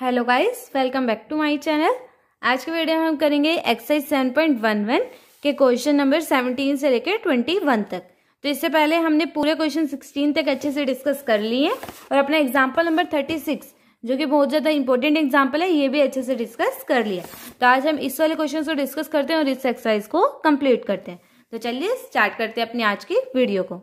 hello guys welcome back to my channel आज के video में हम करेंगे exercise seven point one one के क्वेश्चन नंबर सेवनटीन से लेकर ट्वेंटी वन तक तो इससे पहले हमने पूरे क्वेश्चन सिक्सटीन तक अच्छे से डिस्कस कर लिए हैं और अपना एग्जाम्पल नंबर थर्टी सिक्स जो कि बहुत ज़्यादा इंपॉर्टेंट एग्जाम्पल है ये भी अच्छे से डिस्कस कर लिया तो आज हम इस वाले क्वेश्चन को डिस्कस करते हैं और इस एक्सरसाइज को कम्प्लीट करते हैं तो चलिए स्टार्ट करते हैं अपनी आज की वीडियो को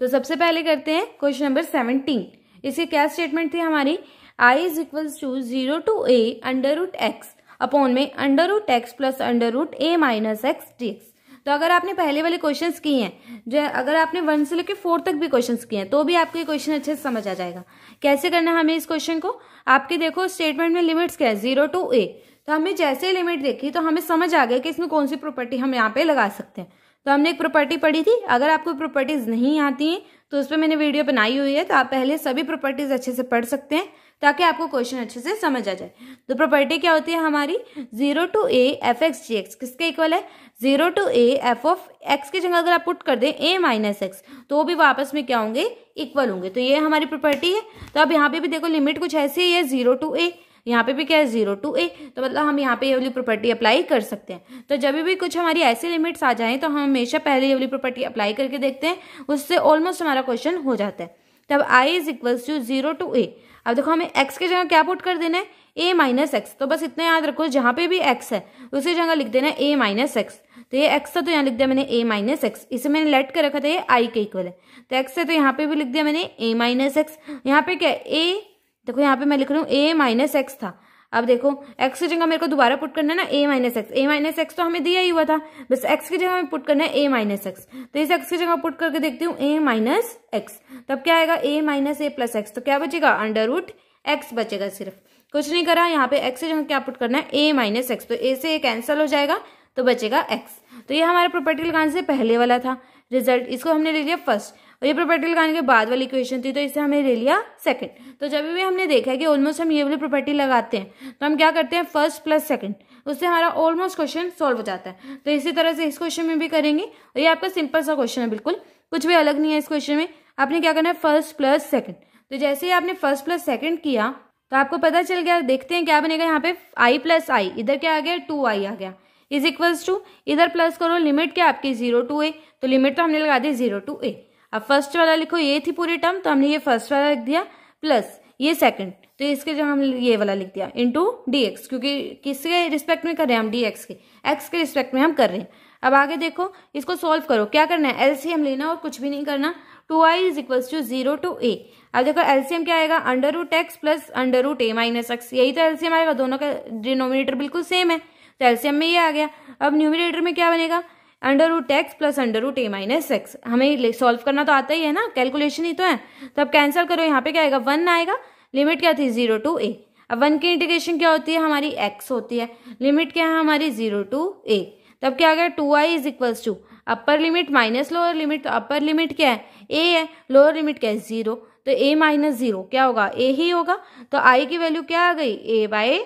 तो सबसे पहले करते हैं क्वेश्चन नंबर सेवनटीन इसकी क्या स्टेटमेंट थी हमारी I is equals to zero to a under root x upon में under root x plus under root a minus x d x तो अगर आपने पहले वाले क्वेश्चंस किए हैं जो अगर आपने वन से लेकर फोर तक भी क्वेश्चंस किए हैं तो भी आपको ये क्वेश्चन अच्छे से समझ आ जाएगा कैसे करना है हमें इस क्वेश्चन को आपके देखो स्टेटमेंट में लिमिट्स क्या है जीरो टू ए तो हमें जैसे लिमिट देखी तो हमें समझ आ गया कि इसमें कौन सी प्रॉपर्टी हम यहाँ पे लगा सकते हैं तो हमने एक प्रॉपर्टी पढ़ी थी अगर आपको प्रॉपर्टीज़ नहीं आती हैं तो उस पर मैंने वीडियो बनाई हुई है तो आप पहले सभी प्रॉपर्टीज़ अच्छे से पढ़ सकते हैं ताकि आपको क्वेश्चन अच्छे से समझ आ जाए तो प्रॉपर्टी क्या होती है हमारी zero to a f x g x किसके इक्वल है zero to a f of x की जगह अगर आप पुट कर दें ए माइनस एक्स तो वो भी वापस में क्या होंगे इक्वल होंगे तो ये हमारी प्रॉपर्टी है तो अब यहाँ पे भी देखो लिमिट कुछ ऐसी ही है जीरो टू ए यहाँ पे भी क्या है जीरो टू ए तो मतलब हम यहाँ पे ये वाली प्रॉपर्टी अप्लाई कर सकते हैं तो जब भी कुछ हमारी ऐसी लिमिट्स आ जाएं तो हम हमेशा पहले ये वाली प्रॉपर्टी अप्लाई करके देखते हैं उससे ऑलमोस्ट हमारा क्वेश्चन हो जाता है तब I is equals to zero to a अब देखो हमें एक्स की जगह क्या पुट कर देना है ए माइनस एक्स तो बस इतना याद रखो जहाँ पे भी एक्स है उसी जगह लिख देना है ए माइनस एक्स तो ये एक्स था तो यहाँ लिख दिया मैंने ए माइनस एक्स इसे मैंने लेट कर रखा था ये आई के इक्वल है तो एक्स है तो यहाँ पे भी लिख दिया मैंने ए माइनस एक्स यहाँ पे क्या है ए देखो यहाँ पे मैं लिख रही हूँ ए माइनस एक्स था अब देखो एक्स की जगह मेरे को दोबारा पुट करना है ना a minus x a minus x तो हमें दिया ही हुआ था बस एक्स की जगह हमें पुट करना है ए माइनस एक्स तो इस एक्स की जगह पुट करके देखती हूँ ए माइनस एक्स तब क्या आएगा a minus a plus x तो क्या बचेगा अंडर रूट एक्स बचेगा सिर्फ कुछ नहीं करा यहाँ पे एक्स की जगह क्या पुट करना है ए माइनस एक्स तो ए से ये कैंसिल हो जाएगा तो बचेगा एक्स तो ये हमारा प्रोपर्टी लगाने से पहले वाला था रिजल्ट इसको हमने ले लिया फर्स्ट और ये प्रॉपर्टी लगाने के बाद वाली इक्वेशन थी तो इसे हमने ले लिया सेकंड तो जब भी हमने देखा है कि ऑलमोस्ट हम ये वाली प्रॉपर्टी लगाते हैं तो हम क्या करते हैं फर्स्ट प्लस सेकंड उससे हमारा ऑलमोस्ट क्वेश्चन सॉल्व हो जाता है तो इसी तरह से इस क्वेश्चन में भी करेंगे और ये आपका सिंपल सा क्वेश्चन है बिल्कुल कुछ भी अलग नहीं है इस क्वेश्चन में आपने क्या करना है फर्स्ट प्लस सेकंड तो जैसे ही आपने फर्स्ट प्लस सेकेंड किया तो आपको पता चल गया देखते हैं क्या बनेगा यहाँ पे आई प्लस आई इधर क्या आ गया टू आई आ गया इज इक्वल्स टू इधर प्लस करो लिमिट क्या आपकी जीरो टू ए तो लिमिट तो हमने लगा दी जीरो टू ए अब फर्स्ट वाला लिखो ये थी पूरी टर्म तो हमने ये फर्स्ट वाला लिख दिया प्लस ये सेकंड तो इसके जगह हम ये वाला लिख दिया टू डी एक्स क्योंकि किसके रिस्पेक्ट में कर रहे हैं हम डी एक्स के एक्स के रिस्पेक्ट में हम कर रहे हैं अब आगे देखो इसको सॉल्व करो क्या करना है एलसीएम लेना और कुछ भी नहीं करना two I is equals to zero to a अब देखो एलसीएम क्या आएगा under root x plus under root a minus x यही तो एलसीएम आएगा दोनों का डिनोमिनेटर बिल्कुल सेम है तो में ये आ गया अब न्यूमिनेटर में क्या बनेगा under root x plus under root a minus x हमें सॉल्व करना तो आता ही है ना कैलकुलेशन ही तो है तो अब कैंसिल करो यहाँ पे क्या आएगा वन आएगा लिमिट क्या थी जीरो टू ए अब वन की इंटीग्रेशन क्या होती है हमारी एक्स होती है लिमिट क्या है हमारी जीरो टू ए तब तो क्या आ गया two I is equals to upper limit minus lower limit तो अपर लिमिट क्या है ए है लोअर लिमिट क्या है जीरो तो ए माइनस जीरो क्या होगा ए ही होगा तो आई की वैल्यू क्या आ गई ए बाय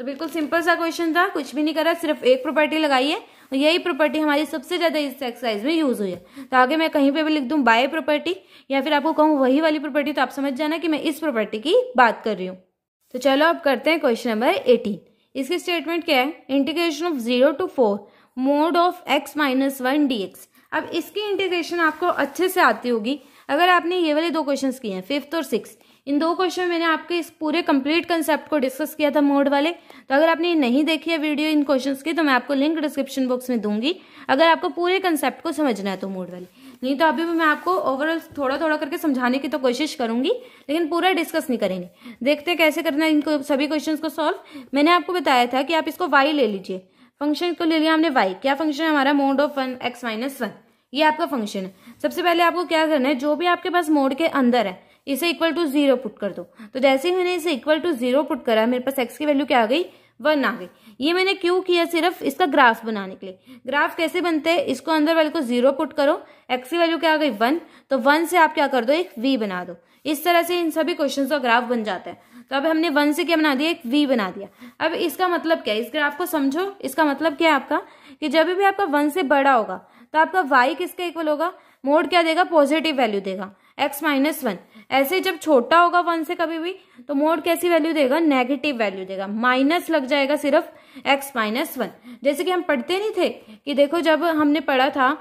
तो बिल्कुल सिंपल सा क्वेश्चन था कुछ भी नहीं करा सिर्फ एक प्रॉपर्टी लगाइए और यही प्रॉपर्टी हमारी सबसे ज़्यादा इस एक्सरसाइज में यूज़ हुई है तो आगे मैं कहीं पे भी लिख दूँ बाय प्रॉपर्टी या फिर आपको कहूँ वही वाली प्रॉपर्टी तो आप समझ जाना कि मैं इस प्रॉपर्टी की बात कर रही हूँ तो चलो आप करते हैं क्वेश्चन नंबर एटीन इसके स्टेटमेंट क्या है integration of zero to four mod of x minus one d x अब इसकी इंटीग्रेशन आपको अच्छे से आती होगी अगर आपने ये वाले दो क्वेश्चन किए हैं फिफ्थ और सिक्स इन दो क्वेश्चन मैंने आपके इस पूरे कंप्लीट कंसेप्ट को डिस्कस किया था मोड वाले तो अगर आपने नहीं देखी है वीडियो इन क्वेश्चन की तो मैं आपको लिंक डिस्क्रिप्शन बॉक्स में दूंगी अगर आपको पूरे कंसेप्ट को समझना है तो मोड वाले नहीं तो अभी भी मैं आपको ओवरऑल थोड़ा थोड़ा करके समझाने की तो कोशिश करूंगी लेकिन पूरा डिस्कस नहीं करेंगे देखते कैसे करना है इनको सभी क्वेश्चन को सॉल्व मैंने आपको बताया था कि आप इसको वाई ले लीजिए फंक्शन को ले लिया हमने वाई क्या फंक्शन है हमारा mod of one x minus one ये आपका फंक्शन है सबसे पहले आपको क्या करना है जो भी आपके पास मोड के अंदर है इसे इक्वल टू जीरो पुट कर दो तो जैसे ही मैंने इसे इक्वल टू जीरो पुट करा मेरे पास एक्स की वैल्यू क्या आ गई वन आ गई ये मैंने क्यों किया सिर्फ इसका ग्राफ बनाने के लिए ग्राफ कैसे बनते हैं इसको अंदर वाले को जीरो पुट करो एक्स की वैल्यू क्या आ गई वन तो वन से आप क्या कर दो एक वी बना दो इस तरह से इन सभी क्वेश्चन का ग्राफ बन जाता है तो अब हमने वन से क्या बना दिया एक वी बना दिया अब इसका मतलब क्या है इस ग्राफ को समझो इसका मतलब क्या है आपका कि जब भी आपका वन से बड़ा होगा तो आपका वाई किसका इक्वल होगा मोड क्या देगा पॉजिटिव वैल्यू देगा एक्स माइनस वन ऐसे जब छोटा होगा वन से कभी भी तो मोड कैसी वैल्यू देगा नेगेटिव वैल्यू देगा माइनस लग जाएगा सिर्फ एक्स माइनस वन जैसे कि हम पढ़ते नहीं थे कि देखो जब हमने पढ़ा था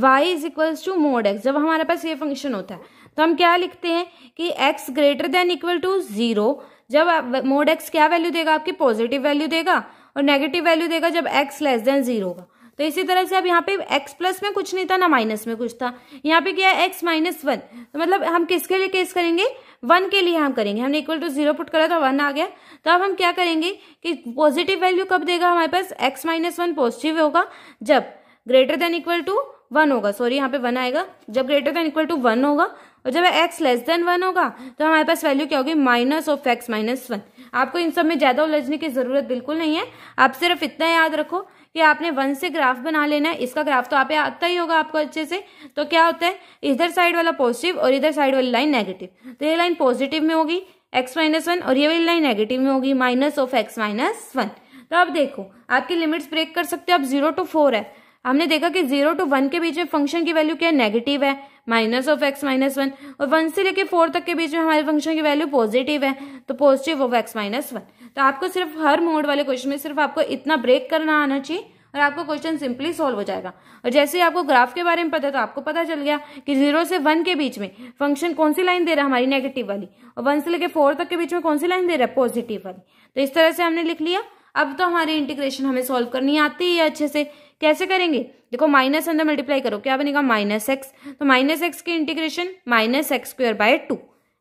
y is equals to mod x जब हमारे पास ये फंक्शन होता है तो हम क्या लिखते हैं कि x greater than equal to zero जब मोड एक्स क्या वैल्यू देगा आपकी पॉजिटिव वैल्यू देगा और नेगेटिव वैल्यू देगा जब एक्स लेस देन जीरो होगा तो इसी तरह से अब यहाँ पे x प्लस में कुछ नहीं था ना माइनस में कुछ था यहाँ पे क्या है x माइनस वन तो मतलब हम किसके लिए केस करेंगे वन के लिए हम करेंगे हमने इक्वल टू जीरो पुट करा था वन आ गया तो अब हम क्या करेंगे कि पॉजिटिव वैल्यू कब देगा हमारे पास एक्स माइनस वन पॉजिटिव होगा जब greater than equal to one होगा सॉरी यहाँ पे वन आएगा जब greater than equal to one होगा और जब एक्स लेस देन वन होगा तो हमारे पास वैल्यू क्या होगी minus of x minus one आपको इन सब में ज़्यादा उलझने की ज़रूरत बिल्कुल नहीं है आप सिर्फ इतना याद रखो कि आपने वन से ग्राफ बना लेना है इसका ग्राफ तो आप आता ही होगा आपको अच्छे से तो क्या होता है इधर साइड वाला पॉजिटिव और इधर साइड वाली लाइन नेगेटिव तो ये लाइन पॉजिटिव में होगी एक्स माइनस वन और ये वाली लाइन नेगेटिव में होगी minus of x minus one तो आप देखो आपकी लिमिट्स ब्रेक कर सकते हो आप जीरो टू फोर है हमने देखा कि जीरो टू वन के बीच में फंक्शन की वैल्यू क्या है नेगेटिव है minus of x minus one और वन से लेके फोर तक के बीच में हमारे फंक्शन की वैल्यू पॉजिटिव है तो positive of x minus one तो आपको सिर्फ हर मोड वाले क्वेश्चन में सिर्फ आपको इतना ब्रेक करना आना चाहिए और आपको क्वेश्चन सिंपली सॉल्व हो जाएगा और जैसे आपको ग्राफ के बारे में पता तो आपको पता चल गया कि जीरो से वन के बीच में फंक्शन कौन सी लाइन दे रहा है हमारी नेगेटिव वाली और वन से लेके फोर तक के बीच में कौन सी लाइन दे रहा है पॉजिटिव वाली तो इस तरह से हमने लिख लिया अब तो हमारी इंटीग्रेशन हमें सॉल्व करनी आती है अच्छे से कैसे करेंगे देखो माइनस अंदर मल्टीप्लाई करो क्या बनेगा माइनस एक्स तो माइनस एक्स की integration minus x square by two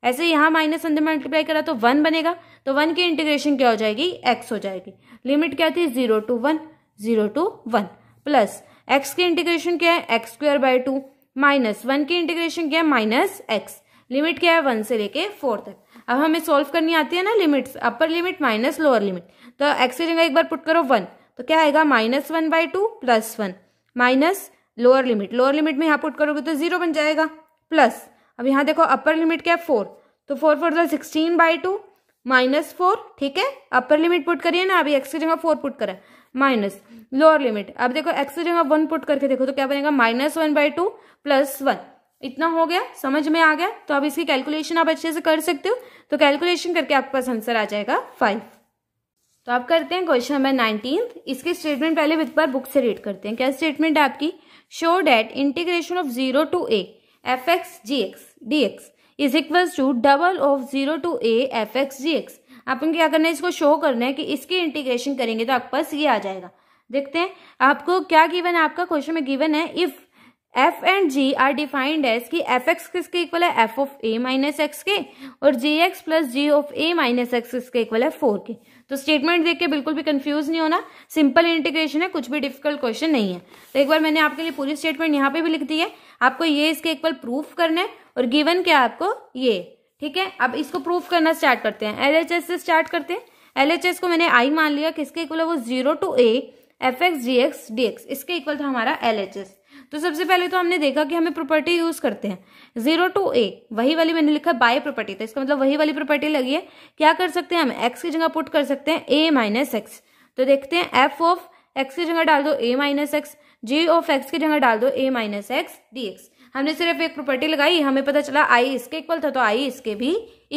ऐसे यहाँ माइनस अंदर मल्टीप्लाई करा तो वन बनेगा तो वन की इंटीग्रेशन क्या हो जाएगी एक्स हो जाएगी लिमिट क्या थी zero to one zero to one plus x की इंटीग्रेशन क्या है x square by two minus one की इंटीग्रेशन क्या है माइनस एक्स लिमिट क्या है वन से लेके फोर तक अब हमें सॉल्व करनी आती है ना limits upper limit minus lower limit तो एक्स की जगह एक बार पुट करो वन तो क्या आएगा minus one by two plus one minus lower limit lower limit में यहाँ पुट करोगे तो जीरो बन जाएगा प्लस अब यहाँ देखो अपर लिमिट क्या है फोर तो फोर फोर जो sixteen by two minus four ठीक है अपर लिमिट पुट करिए ना अभी एक्स की जगह फोर पुट करा माइनस लोअर लिमिट अब देखो एक्स की जगह वन पुट करके देखो तो क्या बनेगा minus one by two plus one इतना हो गया समझ में आ गया तो अब इसकी कैलकुलेशन आप अच्छे से कर सकते हो तो कैलकुलेशन करके आपके पास आंसर आ जाएगा फाइव तो आप करते हैं क्वेश्चन नंबर नाइनटीन इसके स्टेटमेंट पहले एक बार बुक से रीड करते हैं क्या स्टेटमेंट है आपकी show that integration of zero to a f x g x d x is equal to double of zero to a f x g x आपको क्या करना है इसको शो करना है कि इसकी इंटीग्रेशन करेंगे तो आपके पास ये आ जाएगा देखते हैं आपको क्या गिवन है आपका क्वेश्चन में गिवन है if f and g are defined as कि एफ एक्स किसके इक्वल है f of a minus x के और g x plus g of a minus x किसके इक्वल है फोर के तो स्टेटमेंट देख के बिल्कुल भी कंफ्यूज नहीं होना सिंपल इंटीग्रेशन है कुछ भी डिफिकल्ट क्वेश्चन नहीं है तो एक बार मैंने आपके लिए पूरी स्टेटमेंट यहाँ पे भी लिख दी है आपको ये इसके इक्वल प्रूफ करना है और गिवन क्या आपको ये ठीक है अब इसको प्रूफ करना स्टार्ट करते हैं एल से स्टार्ट करते हैं एल को मैंने आई मान लिया किसके इक्वल है वो zero to a f x g x d x इसके इक्वल था हमारा एल एच एस तो सबसे पहले तो हमने देखा कि हमें प्रॉपर्टी यूज करते हैं जीरो टू ए वही वाली मैंने लिखा बाय प्रॉपर्टी तो इसका मतलब वही वाली प्रॉपर्टी लगी है क्या कर सकते हैं हम एक्स की जगह पुट कर सकते हैं ए माइनस एक्स तो देखते हैं एफ ऑफ एक्स की जगह डाल दो a minus x g of x की जगह डाल दो a minus x d x हमने सिर्फ एक प्रॉपर्टी लगाई हमें पता चला आई इसके इक्वल था तो आई इसके भी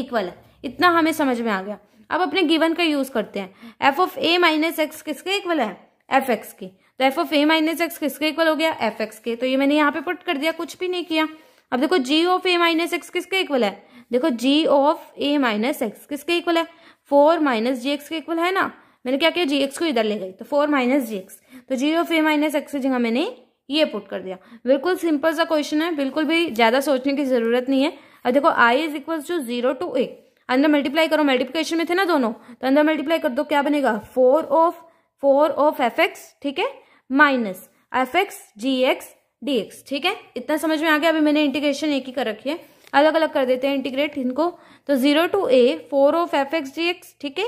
इक्वल है इतना हमें समझ में आ गया अब अपने गिवन का यूज करते हैं f of a minus x किसके इक्वल है एफ एक्स की f of a minus x किसके इक्वल हो गया एफ एक्स के तो ये मैंने यहाँ पे पुट कर दिया कुछ भी नहीं किया अब देखो g of a minus x किसके इक्वल है देखो g of a minus x किसके इक्वल है फोर माइनस जी एक्स के इक्वल है ना मैंने क्या किया जी एक्स को इधर ले गई तो फोर माइनस जी एक्स तो g of a minus x की जगह मैंने ये पुट कर दिया बिल्कुल सिंपल सा क्वेश्चन है बिल्कुल भी ज़्यादा सोचने की ज़रूरत नहीं है अब देखो I is equal to zero to a अंदर मल्टीप्लाई करो मल्टीप्लिकेशन में थे ना दोनों तो अंदर मल्टीप्लाई कर दो क्या बनेगा four of four of f x ठीक है minus f x g x d x ठीक है इतना समझ में आ गया अभी मैंने इंटीग्रेशन एक ही कर रखी है अलग अलग कर देते हैं इंटीग्रेट इनको तो zero to a four of f x g x ठीक है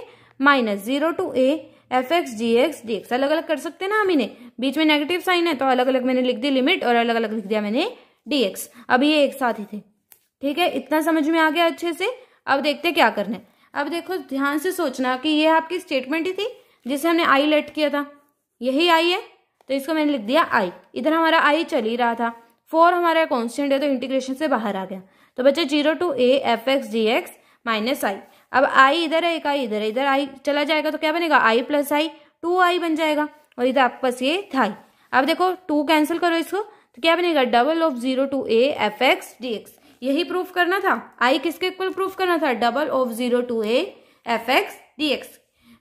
minus zero to a f x g x d x अलग अलग कर सकते हैं ना हम इन्हें बीच में नेगेटिव साइन है तो अलग अलग मैंने लिख दी लिमिट और अलग अलग लिख दिया मैंने डी एक्स अभी ये एक साथ ही थे ठीक है इतना समझ में आ गया अच्छे से अब देखते क्या करना है अब देखो ध्यान से सोचना कि ये आपकी स्टेटमेंट ही थी जिसे हमने आई लेट किया था यही आई है तो इसको मैंने लिख दिया आई इधर हमारा आई चल ही रहा था फोर हमारा कॉन्स्टेंट है तो इंटीग्रेशन से बाहर आ गया तो बच्चे zero to a f x d x minus I अब आई इधर है एक आई इधर है इधर आई चला जाएगा तो क्या बनेगा आई प्लस आई टू आई बन जाएगा और इधर आपके पास ये था अब देखो टू कैंसिल करो इसको तो क्या बनेगा double of zero to a f x d x यही प्रूफ करना था आई किसके इक्वल प्रूफ करना था double of zero to a f x d x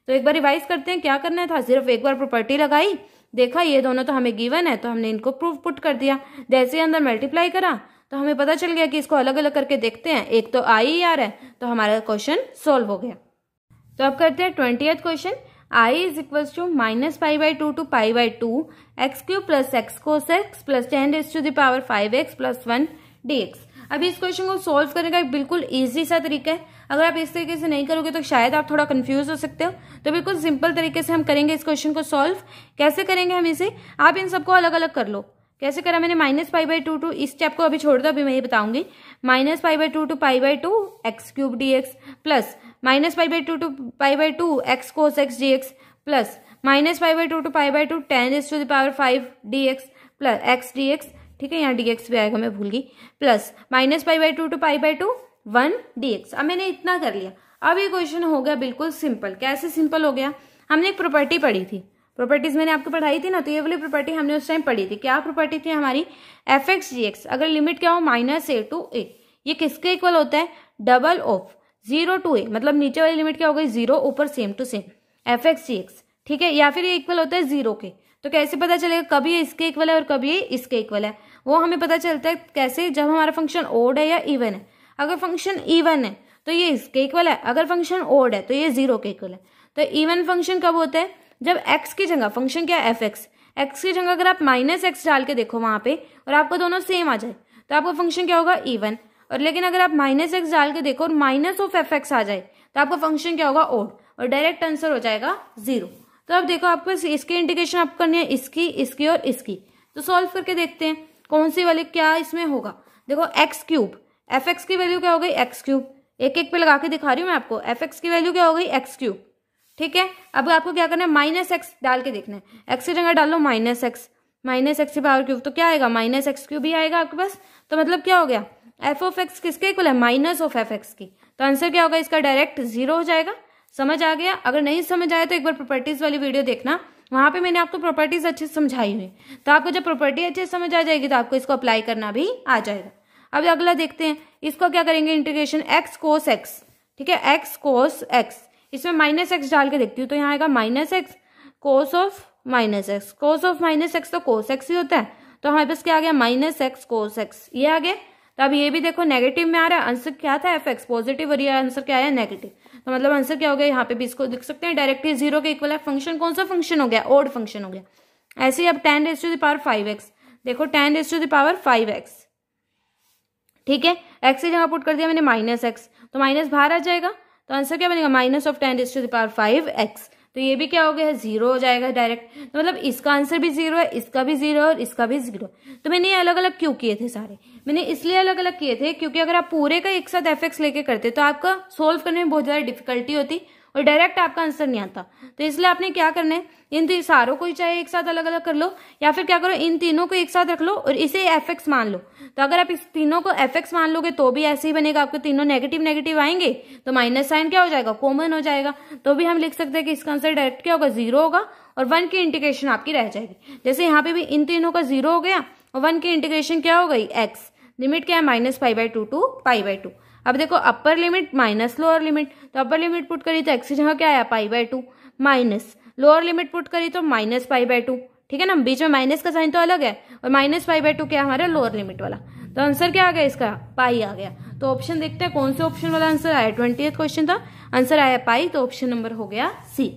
तो एक बार रिवाइज करते हैं क्या करना था सिर्फ एक बार प्रॉपर्टी लगाई देखा ये दोनों तो हमें गिवन है तो हमने इनको प्रूफ पुट कर दिया जैसे अंदर मल्टीप्लाई करा तो हमें पता चल गया कि इसको अलग अलग करके देखते हैं एक तो आई आर e है तो हमारा क्वेश्चन सॉल्व हो गया तो अब करते हैं twenty question I is equal to minus five by two to five by two x cube plus x cos x plus ten s to the power five x plus one d x अभी इस question को solve करने का एक बिल्कुल easy सा तरीका है अगर आप इस तरीके से नहीं करोगे तो शायद आप थोड़ा कन्फ्यूज़ हो सकते हो तो बिल्कुल सिंपल तरीके से हम करेंगे इस क्वेश्चन को सॉल्व कैसे करेंगे हम इसे आप इन सबको अलग अलग कर लो कैसे करा मैंने minus five by two to इस स्टेप को अभी छोड़ दो अभी मैं ये बताऊंगी minus five by two to pi by two x cube d x plus minus five by two to pi by two x cos x d x plus minus five by two to pi by two ten is to the power five d x plus x d x ठीक है यहाँ D x भी आएगा मैं भूल गई plus minus five by two to pi by two one d x अब मैंने इतना कर लिया अब ये क्वेश्चन हो गया बिल्कुल सिंपल कैसे सिंपल हो गया हमने एक प्रॉपर्टी पढ़ी थी प्रॉपर्टीज मैंने आपको पढ़ाई थी ना तो ये वाली प्रॉपर्टी हमने उस टाइम पढ़ी थी क्या प्रॉपर्टी थी हमारी एफ एक्स डी एक्स अगर लिमिट क्या हो माइनस ए टू ए ये किसके इक्वल होता है double of zero to a मतलब नीचे वाली लिमिट क्या हो गई जीरो ऊपर same to same f x d x ठीक है या फिर ये इक्वल होता है जीरो के तो कैसे पता चलेगा कभी ये इसके इक्वल है और कभी ये इसके इक्वल है वो हमें पता चलता है कैसे जब हमारा फंक्शन ओड है या इवन है अगर फंक्शन इवन है तो ये इसके इक्वल है अगर फंक्शन ओड है तो ये जीरो के इक्वल है तो इवन फंक्शन कब होता है जब एक्स की जगह फंक्शन क्या है एफ एक्स एक्स की जगह अगर आप माइनस एक्स डाल के देखो वहाँ पे और आपको दोनों सेम आ जाए तो आपका फंक्शन क्या होगा इवन और लेकिन अगर आप माइनस एक्स डाल के देखो और माइनस ऑफ एफ एक्स आ जाए तो आपका फंक्शन क्या होगा ओड और डायरेक्ट आंसर हो जाएगा जीरो तो अब देखो आपको इसके इंडिकेशन आप करनी है इसकी इसकी और इसकी तो सॉल्व करके देखते हैं कौन सी वाले क्या इसमें होगा देखो एक्स क्यूब एफ एक्स की वैल्यू क्या हो गई एक्स क्यूब एक एक पे लगा के दिखा रही हूँ मैं आपको एफ एक्स की वैल्यू क्या हो गई एक्स क्यूब ठीक है अब आपको क्या करना है माइनस एक्स डाल के देखना है एक्स की जगह डाल लो माइनस एक्स माइनस एक्स की पावर क्यूब तो क्या आएगा माइनस एक्स क्यूब ही आएगा आपके पास तो मतलब क्या हो गया एफ ऑफ एक्स किसके इक्वल है माइनस ऑफ एफ एक्स की तो आंसर क्या होगा इसका डायरेक्ट जीरो हो जाएगा समझ आ गया अगर नहीं समझ आया तो एक बार प्रॉपर्टीज़ वाली वीडियो देखना वहाँ पे मैंने आपको प्रॉपर्टीज़ अच्छे से समझाई हुई तो आपको जब प्रॉपर्टी अच्छे से समझ आ जाएगी तो आपको इसको अप्लाई करना भी आ जाएगा अब अगला देखते हैं इसको क्या करेंगे इंटीग्रेशन एक्स कोस एक्स ठीक है एक्स कोस एक्स इसमें माइनस एक्स डाल के देखती हूँ तो यहाँ आएगा minus x cos of minus x cos of minus x तो कोस एक्स ही होता है तो हमारे पास क्या आ गया माइनस एक्स कोस एक्स ये आ गया तो अब ये भी देखो नेगेटिव में आ रहा है आंसर क्या था एफ एक्स पॉजिटिव और ये आंसर क्या आया नेगेटिव तो मतलब आंसर क्या हो गया यहाँ पे भी इसको देख सकते हैं डायरेक्टली जीरो के इक्वल है फंक्शन कौन सा फंक्शन हो गया ओड फंक्शन हो गया ऐसे ही अब ten raise to the power five x देखो ten raise to the power five x ठीक है एक्स की जगह पुट कर दिया मैंने माइनस एक्स तो माइनस बाहर आ जाएगा तो आंसर क्या बनेगा minus of ten to the power five x तो ये भी क्या हो गया है जीरो हो जाएगा डायरेक्ट तो मतलब इसका आंसर भी जीरो है इसका भी जीरो और इसका भी जीरो तो मैंने ये अलग अलग क्यों किए थे सारे मैंने इसलिए अलग अलग किए थे क्योंकि अगर आप पूरे का एक साथ एफ लेके करते तो आपका सोल्व करने में बहुत ज़्यादा डिफिकल्टी होती और डायरेक्ट आपका आंसर नहीं आता तो इसलिए आपने क्या करना है इन सारों को ही चाहे एक साथ अलग अलग कर लो या फिर क्या करो इन तीनों को एक साथ रख लो और इसे एफ मान लो तो अगर आप इस तीनों को एफ मान लोगे तो भी ऐसे ही बनेगा आपके तीनों नेगेटिव नेगेटिव आएंगे तो माइनस साइन क्या हो जाएगा कॉमन हो जाएगा तो भी हम लिख सकते हैं कि इसका आंसर डायरेक्ट क्या होगा जीरो होगा और वन की इंटीग्रेशन आपकी रह जाएगी जैसे यहाँ पे भी इन तीनों का जीरो हो गया और वन की इंटीग्रेशन क्या हो गई एक्स लिमिट क्या है minus five by two to pi by two अब देखो upper limit minus lower limit तो अपर लिमिट पुट करी तो एक्स की जगह क्या आया pi by two minus lower limit put करी तो माइनस पाई बाय टू ठीक है ना बीच में माइनस का साइन तो अलग है और माइनस पाई बाय टू क्या हमारा लोअर लिमिट वाला तो आंसर क्या आ गया इसका पाई आ गया तो ऑप्शन देखते हैं कौन से ऑप्शन वाला आंसर आया ट्वेंटी क्वेश्चन था आंसर आया पाई तो ऑप्शन नंबर हो गया सी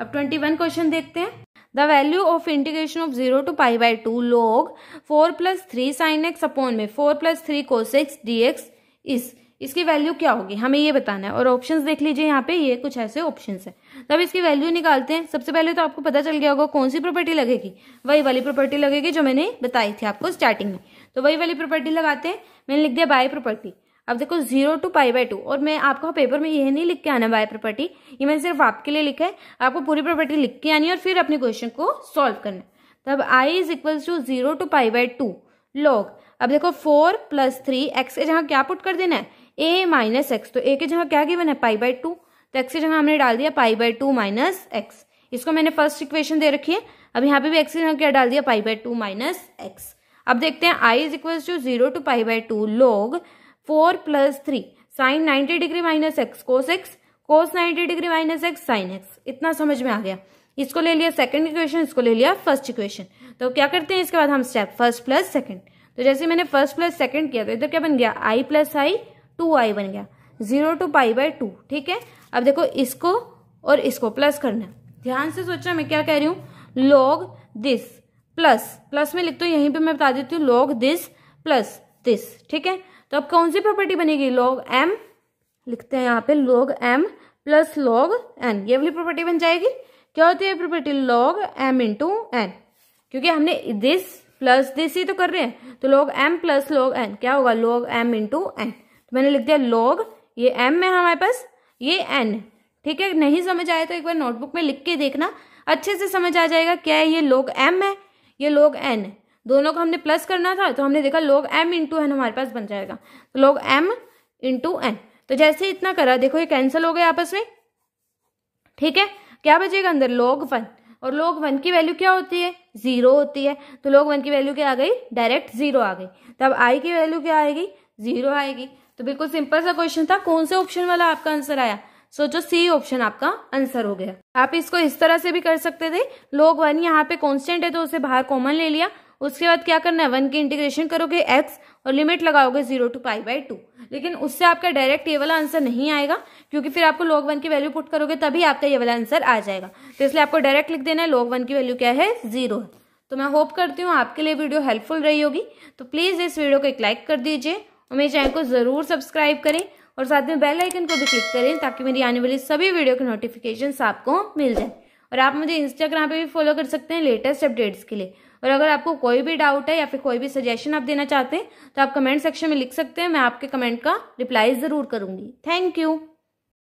अब ट्वेंटी वन क्वेश्चन देखते हैं the value of integration of zero to pi by two log four plus three sine x upon में फोर प्लस थ्री को डी एक्स इज इसकी वैल्यू क्या होगी हमें ये बताना है और ऑप्शंस देख लीजिए यहाँ पे ये कुछ ऐसे ऑप्शंस है तब इसकी वैल्यू निकालते हैं सबसे पहले तो आपको पता चल गया होगा कौन सी प्रॉपर्टी लगेगी वही वाली प्रॉपर्टी लगेगी जो मैंने बताई थी आपको स्टार्टिंग में तो वही वाली प्रॉपर्टी लगाते हैं मैंने लिख दिया बाय प्रॉपर्टी अब देखो zero to pi by two और मैं आपको पेपर में यह नहीं लिख के आना बाय प्रॉपर्टी ये मैंने सिर्फ आपके लिए लिखा है आपको पूरी प्रॉपर्टी लिख के आनी है और फिर अपने क्वेश्चन को सॉल्व करना तब I is equals to zero to pi by two log अब देखो फोर प्लस थ्री एक्स जहाँ क्या पुट कर देना है ए माइनस एक्स तो ए के जगह क्या गिवन है पाई बाई टू तो एक्स की जगह हमने डाल दिया pi by two minus x इसको मैंने फर्स्ट इक्वेशन दे रखी है अब यहाँ पे भी एक्स की जगह क्या डाल दिया pi by two minus x अब देखते हैं I is equal to zero to pi by two log four plus three sine ninety degree minus x cos x cos ninety degree minus x sine x इतना समझ में आ गया इसको ले लिया सेकंड इक्वेशन इसको ले लिया फर्स्ट इक्वेशन तो क्या करते हैं इसके बाद हम स्टेप फर्स्ट प्लस सेकंड तो जैसे मैंने फर्स्ट प्लस सेकंड किया तो इधर क्या बन गया आई प्लस आई टू आई बन गया zero to pi by two ठीक है अब देखो इसको और इसको प्लस करना ध्यान से सोचना मैं क्या कह रही हूँ लॉग दिस प्लस प्लस में लिख दो तो यहीं पे मैं बता देती हूँ लॉग दिस प्लस दिस ठीक है तो अब कौन सी प्रॉपर्टी बनेगी लॉग एम लिखते हैं यहाँ पे log m plus log n ये वाली प्रॉपर्टी बन जाएगी क्या होती है property log m into n क्योंकि हमने दिस प्लस दिस ही तो कर रहे हैं तो log m plus log n क्या होगा लॉग एम इंटू एन तो मैंने लिख दिया लोग ये एम है हमारे पास ये एन ठीक है नहीं समझ आया तो एक बार नोटबुक में लिख के देखना अच्छे से समझ आ जाएगा क्या है ये लोग एम है ये लोग एन दोनों को हमने प्लस करना था तो हमने देखा लोग एम इंटू एन हमारे पास बन जाएगा तो लोग एम इंटू एन तो जैसे इतना करा देखो ये कैंसिल हो गया आपस में ठीक है क्या बचेगा अंदर लोग वन और लोग वन की वैल्यू क्या होती है जीरो होती है तो लोग वन की वैल्यू क्या आ गई डायरेक्ट जीरो आ गई तब आई की वैल्यू क्या आएगी जीरो आएगी तो बिल्कुल सिंपल सा क्वेश्चन था कौन से ऑप्शन वाला आपका आंसर आया सोचो सी ऑप्शन आपका आंसर हो गया आप इसको इस तरह से भी कर सकते थे लोग वन यहाँ पे कॉन्स्टेंट है तो उसे बाहर कॉमन ले लिया उसके बाद क्या करना है वन की इंटीग्रेशन करोगे एक्स और लिमिट लगाओगे zero to pi by two लेकिन उससे आपका डायरेक्ट ये वाला आंसर नहीं आएगा क्योंकि फिर आपको लॉग वन की वैल्यू पुट करोगे तभी आपका ये वाला आंसर आ जाएगा तो इसलिए आपको डायरेक्ट लिख देना है लॉग वन की वैल्यू क्या है जीरो तो मैं होप करती हूँ आपके लिए वीडियो हेल्पफुल रही होगी तो प्लीज़ इस वीडियो को एक लाइक कर दीजिए और मेरे चैनल को ज़रूर सब्सक्राइब करें और साथ में बेल आइकन को भी क्लिक करें ताकि मेरी आने वाली सभी वीडियो के नोटिफिकेशन आपको मिल जाए और आप मुझे इंस्टाग्राम पे भी फॉलो कर सकते हैं लेटेस्ट अपडेट्स के लिए और अगर आपको कोई भी डाउट है या फिर कोई भी सजेशन आप देना चाहते हैं तो आप कमेंट सेक्शन में लिख सकते हैं मैं आपके कमेंट का रिप्लाई ज़रूर करूँगी थैंक यू